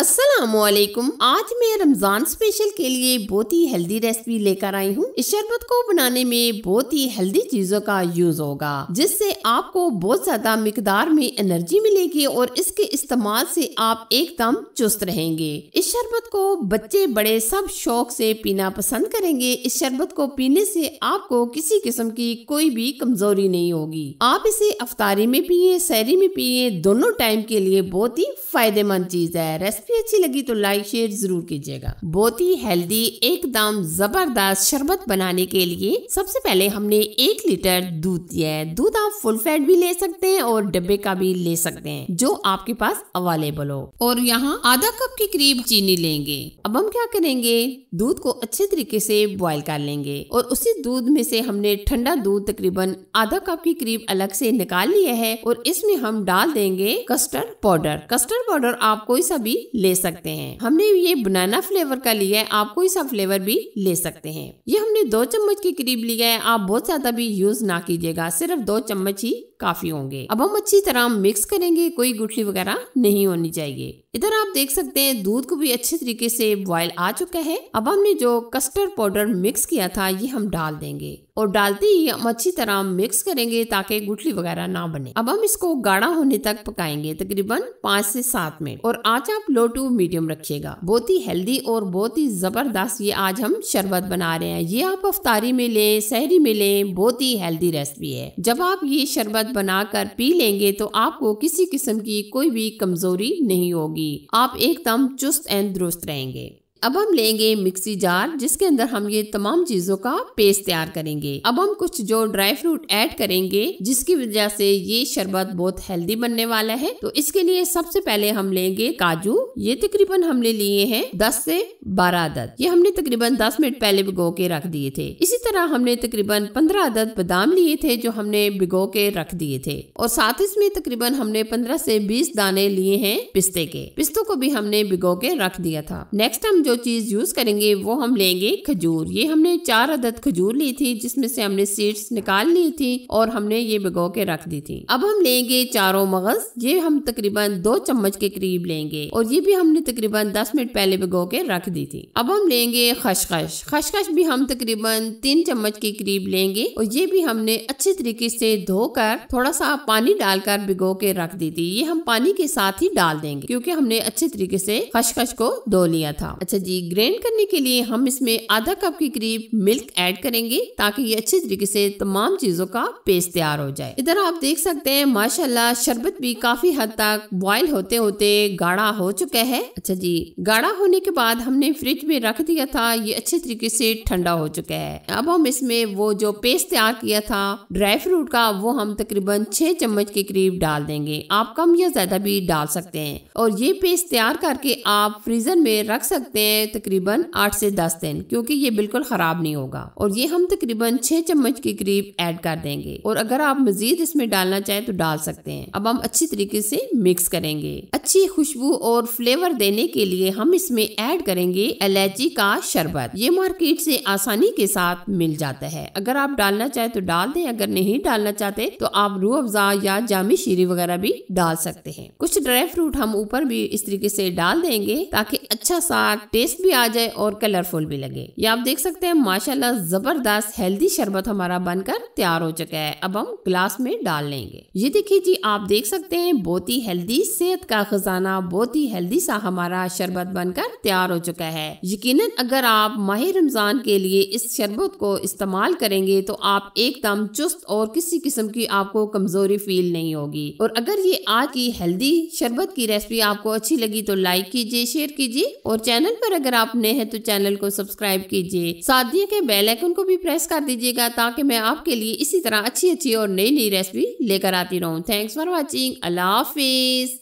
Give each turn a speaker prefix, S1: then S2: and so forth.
S1: असलकुम आज मैं रमज़ान स्पेशल के लिए बहुत ही हेल्दी रेसिपी लेकर आई हूँ इस शरबत को बनाने में बहुत ही हेल्दी चीज़ों का यूज़ होगा जिससे आपको बहुत ज़्यादा मकदार में एनर्जी मिलेगी और इसके इस्तेमाल से आप एकदम चुस्त रहेंगे इस शरबत को बच्चे बड़े सब शौक से पीना पसंद करेंगे इस शरबत को पीने से आपको किसी किस्म की कोई भी कमजोरी नहीं होगी आप इसे अफतारी में पिए सहरी में पिए दोनों टाइम के लिए बहुत ही फायदेमंद चीज़ है रेसिपी अच्छी लगी तो लाइक शेयर जरूर कीजिएगा बहुत ही हेल्दी एकदम जबरदस्त शरबत बनाने के लिए सबसे पहले हमने एक लीटर दूध दिया है दूध आप फुल फैट भी ले सकते हैं और डब्बे का भी ले सकते हैं जो आपके पास अवेलेबल हो और यहाँ आधा कप के करीब चीनी लेंगे अब हम क्या करेंगे दूध को अच्छे तरीके से बॉईल कर लेंगे और उसी दूध में से हमने ठंडा दूध तकरीबन आधा कप के करीब अलग से निकाल लिया है और इसमें हम डाल देंगे कस्टर्ड पाउडर कस्टर्ड पाउडर आप कोई सा भी ले सकते हैं हमने ये बनाना फ्लेवर का लिया है आप कोई सा फ्लेवर भी ले सकते हैं ये हमने दो चम्मच के करीब लिया है आप बहुत ज्यादा भी यूज ना कीजिएगा सिर्फ दो चम्मच ही काफी होंगे अब हम अच्छी तरह मिक्स करेंगे कोई गुठली वगैरह नहीं होनी चाहिए इधर आप देख सकते हैं दूध को भी अच्छे तरीके से बॉयल आ चुका है अब हमने जो कस्टर्ड पाउडर मिक्स किया था ये हम डाल देंगे और डालते ही हम अच्छी तरह मिक्स करेंगे ताकि गुठली वगैरह ना बने अब हम इसको गाढ़ा होने तक पकाएंगे तकरीबन पाँच से सात मिनट और आज आप लो टू मीडियम रखिएगा बहुत ही हेल्दी और बहुत ही जबरदस्त ये आज हम शरबत बना रहे हैं ये आप अफतारी में ले शहरी में लें बहुत ही हेल्दी रेसिपी है जब आप ये शरबत बनाकर पी लेंगे तो आपको किसी किस्म की कोई भी कमजोरी नहीं होगी होगी आप एकदम चुस्त एंड दुरुस्त रहेंगे अब हम लेंगे मिक्सी जार जिसके अंदर हम ये तमाम चीजों का पेस्ट तैयार करेंगे अब हम कुछ जो ड्राई फ्रूट ऐड करेंगे जिसकी वजह से ये शरबत बहुत हेल्दी बनने वाला है तो इसके लिए सबसे पहले हम लेंगे काजू ये तकरीबन हमने लिए हैं दस से बारह अदद ये हमने तकरीबन दस मिनट पहले भिगो के रख दिए थे इसी तरह हमने तकरीबन पंद्रह अदद बादाम लिए थे जो हमने भिगो के रख दिए थे और साथ इसमें तकरीबन हमने पंद्रह से बीस दाने लिए हैं पिस्ते के पिस्तों को भी हमने भिगो के रख दिया था नेक्स्ट हम जो जो चीज़ यूज़ करेंगे वो हम लेंगे खजूर ये हमने चार अदद खजूर ली थी जिसमें से हमने सीड्स निकाल ली थी और हमने ये भिगो के रख दी थी अब हम लेंगे चारों मगज ये हम तकरीबन दो चम्मच के करीब लेंगे और ये भी हमने तकरीबन दस मिनट पहले भिगो के रख दी थी अब हम लेंगे खशखश खशखश भी हम तकरीबन तीन चम्मच के करीब लेंगे और ये भी हमने अच्छे तरीके से धोकर थोड़ा सा पानी डालकर भिगो के रख दी थी ये हम पानी के साथ ही डाल देंगे क्योंकि हमने अच्छे तरीके से खशखश को धो लिया था अच्छा सब्जी ग्रेंड करने के लिए हम इसमें आधा कप के करीब मिल्क ऐड करेंगे ताकि ये अच्छे तरीके से तमाम चीजों का पेस्ट तैयार हो जाए इधर आप देख सकते हैं माशाल्लाह शरबत भी काफी हद तक बॉयल होते होते गाढ़ा हो चुका है अच्छा जी गाढ़ा होने के बाद हमने फ्रिज में रख दिया था ये अच्छे तरीके से ठंडा हो चुका है अब हम इसमें वो जो पेस्ट तैयार किया था ड्राई फ्रूट का वो हम तकरीबन छह चम्मच के करीब डाल देंगे आप कम या ज्यादा भी डाल सकते हैं और ये पेस्ट तैयार करके आप फ्रीजर में रख सकते हैं हैं तकरीबन आठ से दस दिन क्योंकि ये बिल्कुल खराब नहीं होगा और ये हम तकरीबन छह चम्मच के करीब ऐड कर देंगे और अगर आप मजीद इसमें डालना चाहें तो डाल सकते हैं अब हम अच्छी तरीके से मिक्स करेंगे अच्छी खुशबू और फ्लेवर देने के लिए हम इसमें ऐड करेंगे इलायची का शरबत ये मार्केट से आसानी के साथ मिल जाता है अगर आप डालना चाहे तो डाल दें अगर नहीं डालना चाहते तो आप रू अफजा या जामी शीरी वगैरह भी डाल सकते हैं कुछ ड्राई फ्रूट हम ऊपर भी इस तरीके से डाल देंगे ताकि अच्छा सा टेस्ट भी आ जाए और कलरफुल भी लगे ये आप देख सकते हैं माशाल्लाह जबरदस्त हेल्दी शरबत हमारा बनकर तैयार हो चुका है अब हम ग्लास में डाल लेंगे ये देखिए जी आप देख सकते हैं बहुत ही हेल्दी सेहत का खजाना बहुत ही हेल्दी सा हमारा शरबत बनकर तैयार हो चुका है यकीन अगर आप माहिर रमजान के लिए इस शरबत को इस्तेमाल करेंगे तो आप एकदम चुस्त और किसी किस्म की आपको कमजोरी फील नहीं होगी और अगर ये आज की हेल्दी शरबत की रेसिपी आपको अच्छी लगी तो लाइक कीजिए शेयर कीजिए और चैनल पर अगर आप नए हैं तो चैनल को सब्सक्राइब कीजिए साथ ही के बेल आइकन को भी प्रेस कर दीजिएगा ताकि मैं आपके लिए इसी तरह अच्छी अच्छी और नई नई रेसिपी लेकर आती रहूँ थैंक्स फॉर वॉचिंग अल्लाह हाफिज़